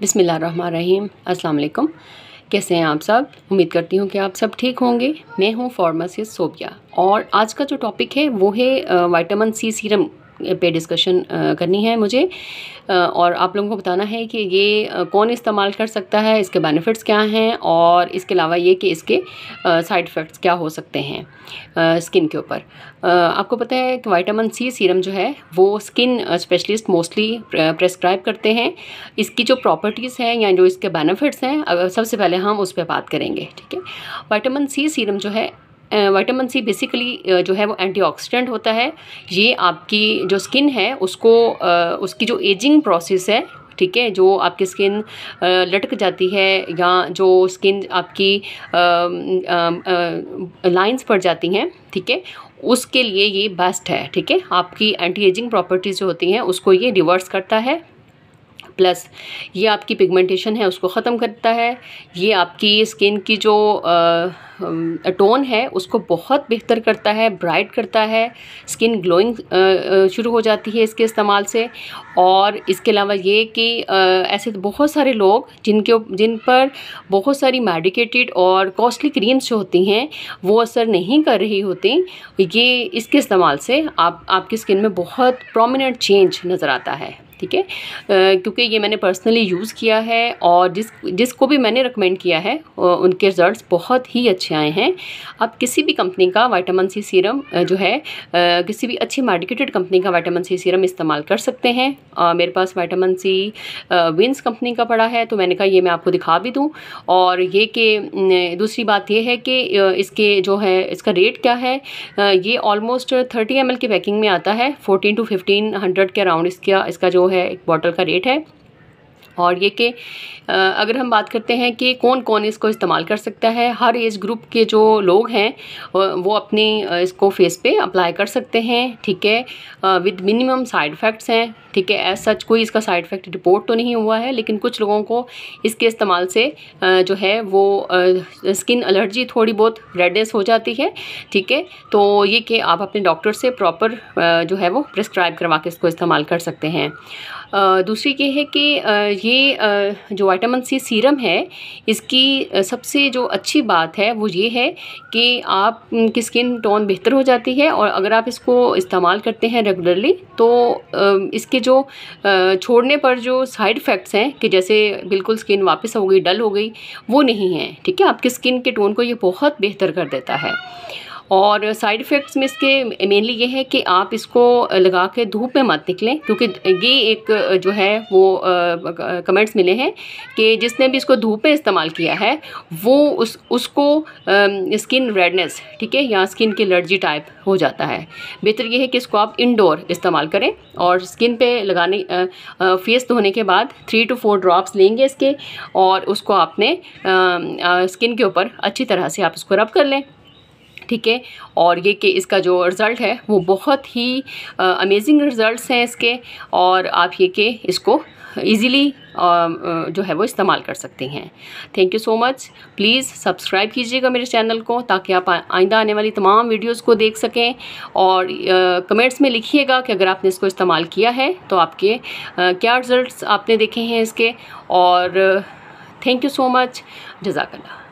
बिसमीम अस्सलाम कैसे हैं आप सब उम्मीद करती हूँ कि आप सब ठीक होंगे मैं हूँ फार्मासिस्ट सोबिया और आज का जो टॉपिक है वो है वाइटामिन सी सीरम पे डिस्कशन करनी है मुझे और आप लोगों को बताना है कि ये कौन इस्तेमाल कर सकता है इसके बेनिफिट्स क्या हैं और इसके अलावा ये कि इसके साइड इफ़ेक्ट्स क्या हो सकते हैं स्किन के ऊपर आपको पता है कि वाइटामिन सी सीरम जो है वो स्किन स्पेशलिस्ट मोस्टली प्रेस्क्राइब करते हैं इसकी जो प्रॉपर्टीज़ हैं या जो इसके बेनिफिट्स हैं सबसे पहले हम उस पर बात करेंगे ठीक है वाइटामिन सी सीरम जो है विटामिन सी बेसिकली जो है वो एंटीऑक्सीडेंट होता है ये आपकी जो स्किन है उसको उसकी जो एजिंग प्रोसेस है ठीक है जो आपकी स्किन लटक जाती है या जो स्किन आपकी लाइंस पड़ जाती हैं ठीक है उसके लिए ये बेस्ट है ठीक है आपकी एंटी एजिंग प्रॉपर्टीज़ जो होती हैं उसको ये रिवर्स करता है प्लस ये आपकी पिगमेंटेशन है उसको ख़त्म करता है ये आपकी स्किन की जो टोन है उसको बहुत बेहतर करता है ब्राइट करता है स्किन ग्लोइंग शुरू हो जाती है इसके इस्तेमाल से और इसके अलावा ये कि ऐसे तो बहुत सारे लोग जिनके जिन पर बहुत सारी मेडिकेटेड और कॉस्टली क्रीम्स जो होती हैं वो असर नहीं कर रही होती ये इसके इस्तेमाल से आप आपकी स्किन में बहुत प्रोमिनेंट चेंज नज़र आता है ठीक है क्योंकि ये मैंने पर्सनली यूज़ किया है और जिस जिसको भी मैंने रिकमेंड किया है उनके रिज़ल्ट बहुत ही अच्छे आए हैं आप किसी भी कंपनी का वाइटामिन सी सीरम जो है किसी भी अच्छी मार्केटेड कंपनी का वाइटामिन सी सीरम इस्तेमाल कर सकते हैं मेरे पास वाइटामिन सी विंस कंपनी का पड़ा है तो मैंने कहा ये मैं आपको दिखा भी दूँ और ये कि दूसरी बात यह है कि इसके जो है इसका रेट क्या है ये ऑलमोस्ट थर्टी एम की पैकिंग में आता है फोर्टीन टू फिफ्टीन हंड्रेड के अराउंड इसका इसका जो है है एक बॉटल का रेट है और ये कि अगर हम बात करते हैं कि कौन कौन इसको इस्तेमाल कर सकता है हर एज ग्रुप के जो लोग हैं वो अपनी इसको फेस पे अप्लाई कर सकते हैं ठीक है विद मिनिमम साइड इफ़ेक्ट्स हैं ठीक है एज सच कोई इसका साइड इफेक्ट रिपोर्ट तो नहीं हुआ है लेकिन कुछ लोगों को इसके इस्तेमाल से जो है वो स्किन एलर्जी थोड़ी बहुत रेडनेस हो जाती है ठीक है तो ये कि आप अपने डॉक्टर से प्रॉपर जो है वो प्रिस्क्राइब करवा के इसको इस्तेमाल कर सकते हैं दूसरी ये है कि ये जो वाइटामिन सी सीरम है इसकी सबसे जो अच्छी बात है वो ये है कि आपकी स्किन टोन बेहतर हो जाती है और अगर आप इसको इस्तेमाल करते हैं रेगुलरली तो इसके जो छोड़ने पर जो साइड इफ़ेक्ट्स हैं कि जैसे बिल्कुल स्किन वापस हो गई डल हो गई वो नहीं है ठीक है आपकी स्किन के टोन को ये बहुत बेहतर कर देता है और साइड इफ़ेक्ट्स में इसके मेनली ये है कि आप इसको लगा के धूप में मत निकलें क्योंकि ये एक जो है वो कमेंट्स मिले हैं कि जिसने भी इसको धूप में इस्तेमाल किया है वो उस उसको स्किन रेडनेस ठीक है या स्किन की एलर्जी टाइप हो जाता है बेहतर ये है कि इसको आप इनडोर इस्तेमाल करें और स्किन पे लगाने फेस धोने के बाद थ्री टू फोर ड्रॉप्स लेंगे इसके और उसको आपने स्किन के ऊपर अच्छी तरह से आप इसको रब कर लें ठीक है और ये कि इसका जो रिज़ल्ट है वो बहुत ही अमेजिंग रिज़ल्ट हैं इसके और आप ये कि इसको ईज़िली जो है वो इस्तेमाल कर सकती हैं thank you so much please subscribe कीजिएगा मेरे चैनल को ताकि आप आइंदा आने वाली तमाम वीडियोस को देख सकें और कमेंट्स में लिखिएगा कि अगर आपने इसको इस्तेमाल किया है तो आपके क्या रिज़ल्ट आपने देखे हैं इसके और थैंक यू सो मच जजाकल्ला